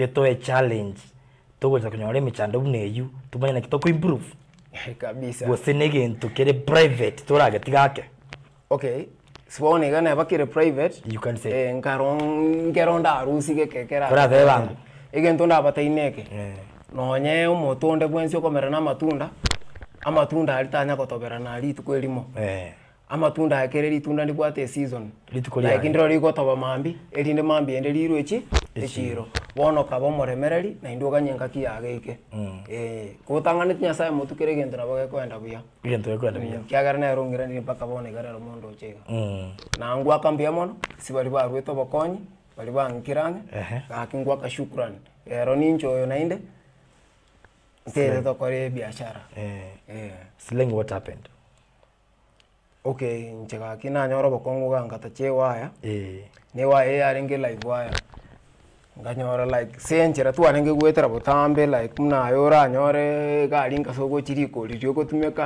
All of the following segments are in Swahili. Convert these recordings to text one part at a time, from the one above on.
ketoe challenge tugweta kunyora emichandau neyu tumanye naki tokuimprove kabisa gusine gintu kiri private turagetigake okay siboonekane bakire private you can eh, nkaro nkero ndarusi gekekera kurathe bangu igintu ndabataineke yeah. nonye bwensi ukomera na amatunda amatunda aritanya gotobera na rituko erimo eh. amatunda akere ritunda nibwate season ndiro rigotoba mambi erinde mambi ende rirwe echi echiro wonoka bomoremereri na indoga oganyenga kia gike mm. eh gutanganitie nyasaye mutukire gintu nabo gekwenda buya gintu gekwenda mm. buya kiagera na rungire ni paka bone gara ro mundu chiga mm. na ngwa kambia mono sibari barwito bokonyi bari bangikirane gakingwa uh -huh. kashukrani ero ninchoyo nainde to kore biashara eh eh Sling what happened okay nchegaki nanyoro bokongo gangata chewaya eh ne e yarenge live waya nganyora like senchera twanenge gwetera butambe like mnayo uranyore garinga sogo chirikori ogotumeka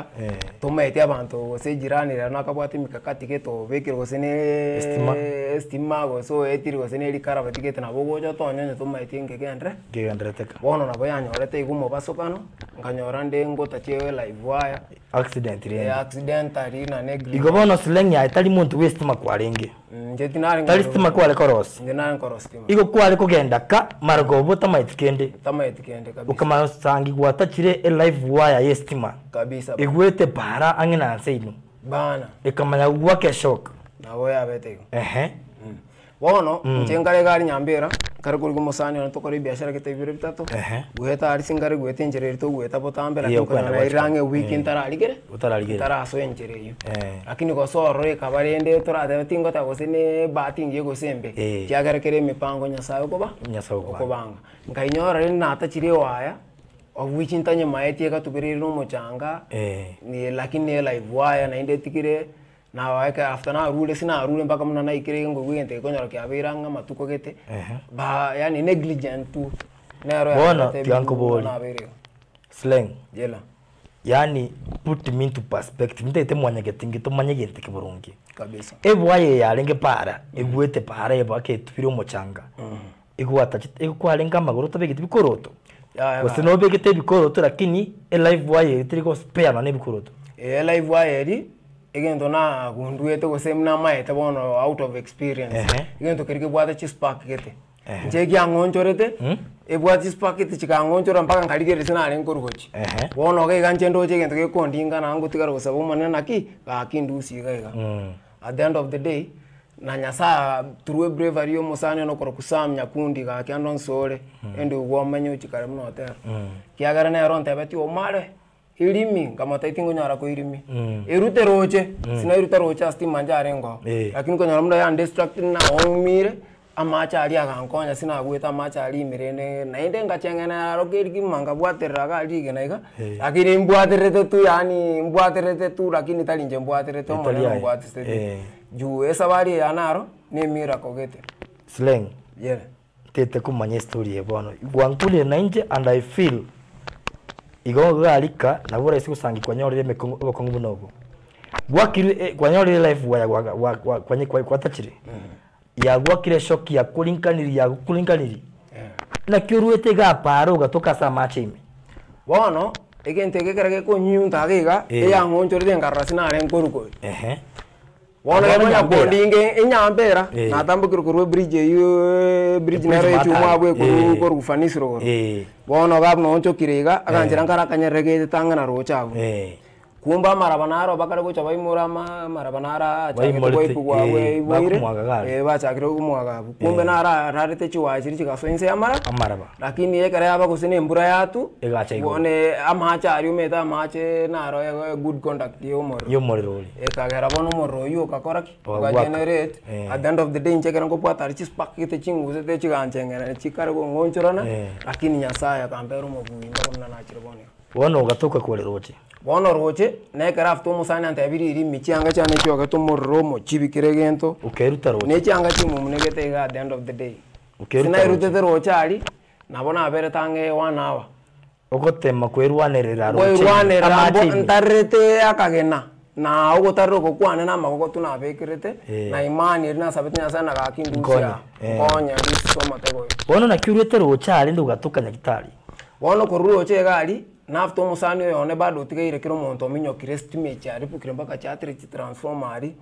gutumeka hey. tumaete abantu gose jiranira nakabwate mikakati getobekire gose ne estima estima gose etiri gose ne rikara batigete nabo gojo tonyenye tumaete ngegendre ngendreteka bono nabo yanyorete igumo basokano nganyora nde ngota chewe live wire accident yeah, eh, accident ari na negligence igobono silenya itali muntu westima kwarenge tari sitima le koros kwa le kugenda ka marugo obo tamaiti kende ukamasangi gwatachire elive wire ye stima igwete bara ang'e nanse ino ikamanya gwake shock nawe yabete igo ehe mm. wono mm. nche gari nyambira ngari kuri gumusani na tokore biashara kete ibiro bitatu gweta ari singari gwete njereri to gweta botambela tukana na irange wiki mm. ntararigire utararigire taraso enjereyo lakini kwa soro ikabarende turate tingo ta gusine batingi gusembe kyagarekere mipango nyasaye kuba nyasaye kubanga ngainyora ri nata chiri waya obwichi ntanye maeti ekatubirire no muchanga lakini ela ivwaya na inde tikire na waeke after na rule sina rule mpaka muna naikire ngo gwente konyora kya biranga matuko gete ba yani negligent tu nero ya bona tianko boli slang jela yani put me into perspective ndete mwanyagete ngito manyagente kiburungi kabisa ebwaye yarenge para egwete para ebake tupiro mochanga mm. Mm-hmm. igwata igwarenga maguru tabegite bikoroto Ose no bikoroto lakini e live wire tiriko spare na ne bikoroto e live wire egento nakunduete gose muna maete bono out of experience uh -huh. egento keri kebwate chispark gete uh -huh. nche kiang'onchorete hmm? ebwate chispark gete chikang'onchora mpaka nkari gerese nare nkorugochi uh -huh. bono gaiga nche ndoche egento gekondinga nangotigara gose bomane naki gakindusi gaiga mm. at the end of the day na nyasaa turwe bravery omusani ono korwa kusamya kundi gake ando nsore mm. ende ugwo omenye ochikare muna otero mm. kiagere nero ntebeti omare ilimi ngamataiti ngonyara ko ilimi mm. roche mm. sina iruta roche asti manja arengo eh. lakini konyara munda ya distract na omire amacha ali agankonya sina gweta amacha ali mirene na inde ngachengena arokeri kimanga bwaterera gali gena iga hey. Eh. lakini mbwaterete tu yani mbwaterete tu lakini tali nje mbwaterete eh, omone mbwaterete hey. Eh. juu esa bali anaro ni mira kogete slang yeah tete kumanya story ebono gwankule na nje and i feel igo ggalika nabwo raisi gusanga ikwanyorire obukongo bunobu gwakire eh, kwanyorire life waya kwanye kwatakire mm-hmm. yagwakire shoki ya kulinkaniri ya kulinkaniri na ruete ga paro gatoka sa machimi bono egente gekerage kunyunta giga eyang'onchorire eh. engarrasi nare ehe wona yamanya bondinge inyaambera e. Eh. natambukire kurwe bridge iyo eh, eh, bridge naro yachuma abwe kuru ko rufanisiro wona babu nonchokirega akanjira nkarakanya regete tangana rochabu eh kumba marabanara bakare gocha baimurama marabanara chakirwe eh, ibwire eh bachakire kumwaga kumbe eh. nara rarete chiwachiri chikasoinse amara amaraba lakini yekare aba kusine mbura yatu wone amacha ari umeta amache naro good conduct yomoro yomoro ekagera bono moro yo kakora ki ba generate eh. at the end of the day nchekera ngo pwata ari chispak kite chinguze te chikanchengera chikare go ngonchorana lakini nyasaya kampero mobuyinda komna nachire bono wono gatoka kuoleroche bono roche nekera nta biri iri abiriri michianga chane choke tumurro mochibikire gento ukeruta roche nechianga chimumunegete iga at the end of the day ukeruta sinairutete roche ari nabo abere tange one hour ogotema kwerwanirira rocheerwanirira ntarrete akagena na ogotarire ogokwane na amagogo tunabekirete eh. na imani eri nasabete nyasaye nagakindusia eh. nkonya risoma tegoyo bono naki urwete roche ari ndugatukanya gitari bono korwa roche iga ari nafite umusani oyo one bado utigaire kira omonto ominyokire estima kyaripukire mpaka kyatire kitransforma ari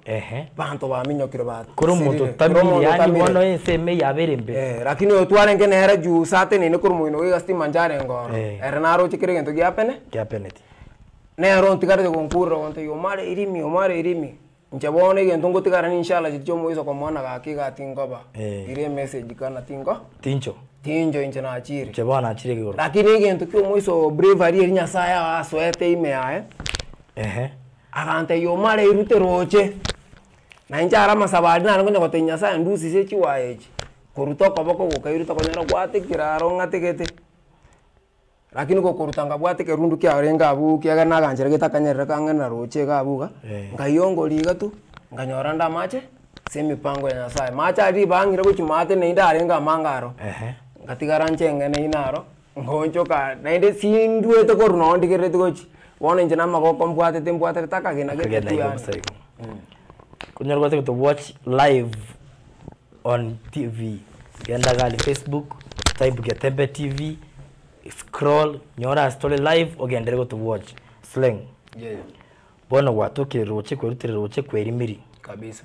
banto baminyokire bakora omonto tamiyani bono ense eme yabere mbere eh, lakini oyo twarenge nere juu sate nene kora omoino wiga stima njare ngoro eh. ere narochikire gento giapene giapeneti nero ntigarete gonkurira gonto iga omare irimi omare irimi nche bono egento ngotigarani inshallah chichio omoiso kwa mwana gaki gati ngoba eh. ire message kana tingo tincho tinjo inje na nachiri chebo achiri giguru lakini igintu kio mwiso bravery eri wa awaswete ime yae eh? ehe akante yomare irute roche na inje arama ara masabari nare ngonyogote nyasaye ndusi kwa chiwaechi kwa okoba kwa iruta konyara gwatikira aro ng'atigete lakini kwa kuruto gokoruta ngabwatike rundu gana ganchere kita kanyere kanga na roche abu ka eh. nga yongo liga tu nga nyoranda mache semi pango ya nyasaye mache chumate na inda arenga mangaro amangaro ngatikaranchenge neinaro ngonchoka naende sinduete koru nondikereti kochi bono inche namakoko mbwatete mbwatete takagena getetuyani mm. kunyar gote to watch live on tv genda gali facebook type getembe tv scroll nyora story live ogendere to watch slang yeah. bono watukirirũchi kwĩrutirĩrũchi kwĩrimiri kabisa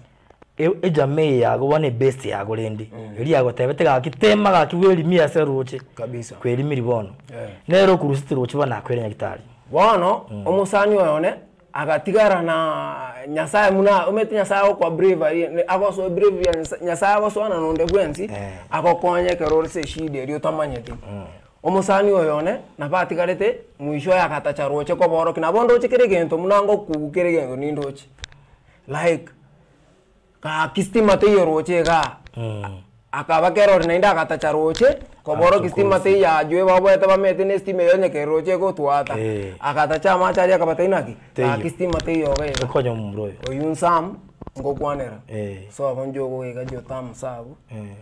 ejamii yago ni base yago rindi eri mm. yago tebete kaki tema kaki gaki werimia ase roche kabisa kwerimiri bono yeah. nero kurusiti roche bana akwerenya gitari bono mm. omusani oyone agatigara na nyasaya muna umete nyasaye okwa bravery agoso brave ya nyasaya nyasaye wana nonde kwenzi eh. agokonye kerore se shida eri otamanyete mm. omusani oyone nabatigarete mwisho yakatacha roche koboro kina bondo chikire gento munango kugukire gento nindoche like kakistima te yoroche ga hmm. akaba kero nenda kata charoche koboro ah, kistima te ya jwe babo eta bamete ne stime yonye ke roche go tuata eh. akata chama chari akaba te inaki kakistima te yoga ya kwa oyun sam ngo kwanera eh. so abonjo go ga jo tam sabu eh.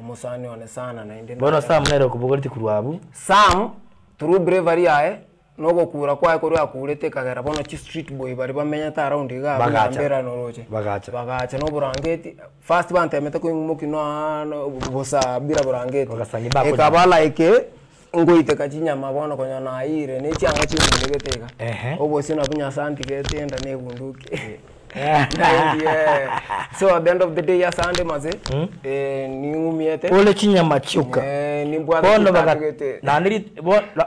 omosani one sana na indi bora sam nero kubogoriti kurwabu sam through bravery yae nogokura kwaye kori akurete kagera bono chi street boy bari bamenyete araundi gabo nambera noroche bagacha bagacha no burangeti first bantemete koing'umokino ano bosa bira burangeti ekaba like ngoite kachinyama bono konya naire nechianga chimundu geteka obosio nabu nyasanti getenda negunduke eh. so at the end of the day yasande maze mm? eh, niumiete ole chinyama chuka eh,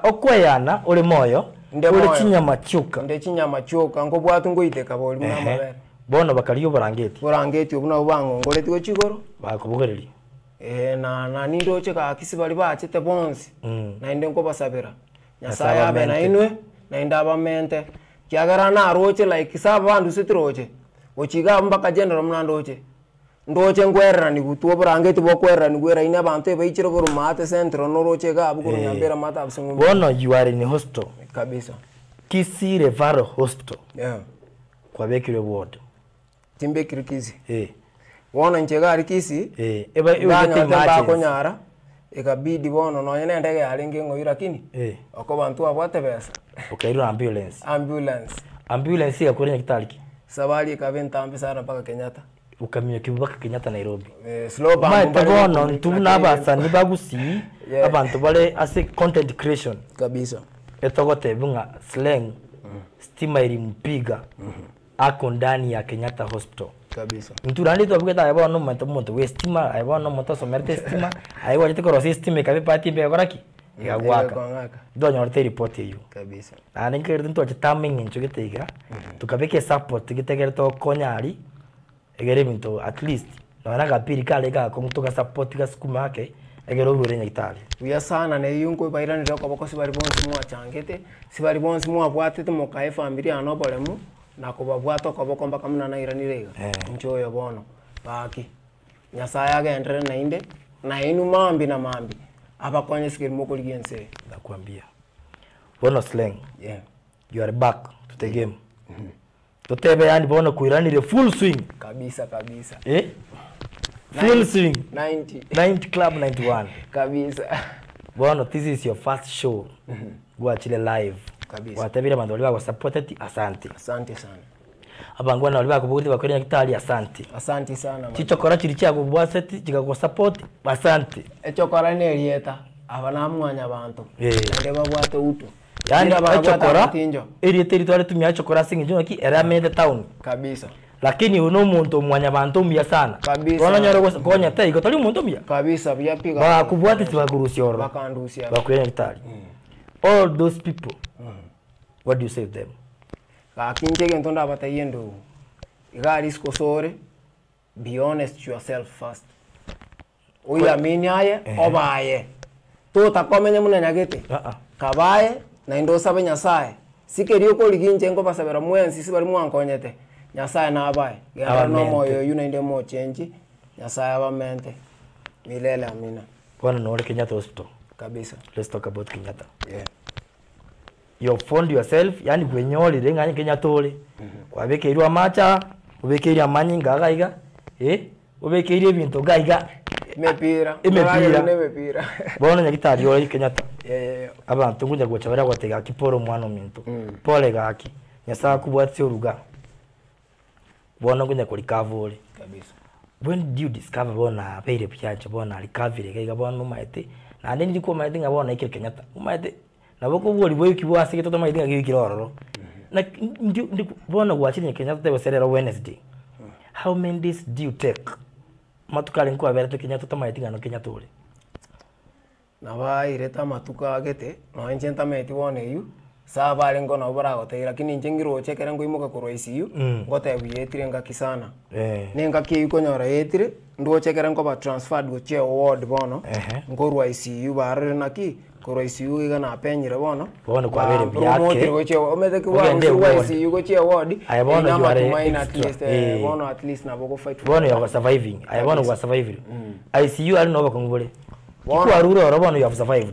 okweyana ole moyo ole chinyama nde chinyama ngo bwatu ngo bono bakaliyo barangeti barangeti obuna chigoro bakubugereri eh na na nindo chika kisi bali bachete bonzi mm. na inde basabira nyasaye abe na inwe na indaba mente kiagara na aroche la kisaba andu sitroche gochiga mpaka general mna ndoche ndoche ngwerra ni gutuo burange tibo kwerra ni gwerra ina bantu ebaichire buru mate centro no roche ga bukuru hey. Eh. nyambera mata abisungu bono you are in hostel kabisa kisire varo hostel yeah kwa kwabekire ward timbe kirikizi eh hey. wona nchega arikisi eh eba iwe bakonyara ikabidi bono no nonye nendege aringi ngoyira kini eh hey. okoba ntua bwate besa ukaitwa ambulance ambulance ambulance ya kurenya kitaliki safari ikave ntambi sana mpaka Kenyatta ukamenya kibubaka kenyata Nairobi eh, slow bang tagono ntuna abasani bagusi yeah. abantu bale ase content creation kabisa etogote bunga slang mm. stima ilimpiga mm -hmm. ako ndani ya kenyata hospital kabisa nturandi twabuge ta ebo no mento we stima ebo no mento stima aiwa jete korosi stima kabe pati be goraki igagwaka eh, ndonyorete report iyo kabisa ane nkerete ntwa kitamenye ncho giteiga mm-hmm. tukabeke support gitegere to konyari egere bintu at least nona gapiri kale ga ko mutuka support ga sukuma ke egere ubure nyitari uya sana ne yungu bairanira ko bako sibari bonsi mwa changete sibari bonsi mwa bwatete mukae family anoboremu na kubabwata ko bako mbaka munana iranirega eh. ncho yo bono baki nyasaye agendere nainde na inu mambi na mambi hapa abakwanye sikiri moko ligi nse nakwambia bono slang yeah you are back to the game mm -hmm. totebe yani bona kuiranire full swing kabisa kabisa eh full swing 90 90 club 91 kabisa bono this is your first show mm -hmm. go achile live kabisa watabira mandoli wako supported asante asante sana abangwa na abangwana bali bakubuguti na kitali ya santi asanti sana chicho kora chiri chago bwaseti chigago support asante echo kora ne rieta abana mwanya abantu yeah. ende babwate utu yani achokora eriete ritware tumia achokora singijo ki eramete town kabisa lakini uno muntu mwanya bantu mbia sana kabisa wana nyoro konya te iko tali muntu mbia kabisa bia piga ba kubuati tiba kurusia oro bakandusia bakwenya kitali mm. all those people mm. what do you say to them lakinchege ntonda ndo igari igali sore be honest yourself first uyamini aye obaye totakomenye nyagete uh-uh. kabaye na osabe nyasaye sikeri okoriginche nkobasabera mwensi si bari mwankonyete nyasaye nabaye gendera no moyo oyu nainde chenji nyasaye abamente milele amina bwana nore kenyatta hospital kabisa let's talk about kenyatta yeah you found yourself yani kwenyoli gwenyoli lengani kenya tole kwa mhm. kwabekeirwa macha ubekeire amanyi iga eh ubekeire bintu gaiga mepira imepira mepira bona tari yo nyagitari yole kenyata abantu ngunya chabara gwa tega kiporo mwana mintu mm. pole gaki nyasa kubwatsi uruga bona ngunya kuri kavuri kabisa when do you discover bona pele pyanje bona alikavire gaiga bona umaite nande ndikumaite ngabona ikire kenya ta umaite na boko nabo koguo ribo yuki bwasi gitoto maithe agi kirororo na ndi ndi bona chini kenya tote weserero wednesday how many days do you take matukari nko to tukinya tote maithe gano kenya turi na baire ta matuka agete no enche ta maithe wone yu sa sabare ngo na no baragoteira kini nje chekere ngo imuka kurwa ICU mm. ngotebuyetire ngaki sana eh nengaki ikonyora yetire chekere ngo ba transferred go che award bono ngo ngorwa ICU na ki kuraisiyu kigana apenyire bono bono kwabere byake goche omeze kiwango waisiyu goche award ay bono jware mine at least eh, eh. bono at least nabo go fight bono ya surviving ay bono kwa surviving mm. ICU ari no bakongore kwa ruro oro bono ya survive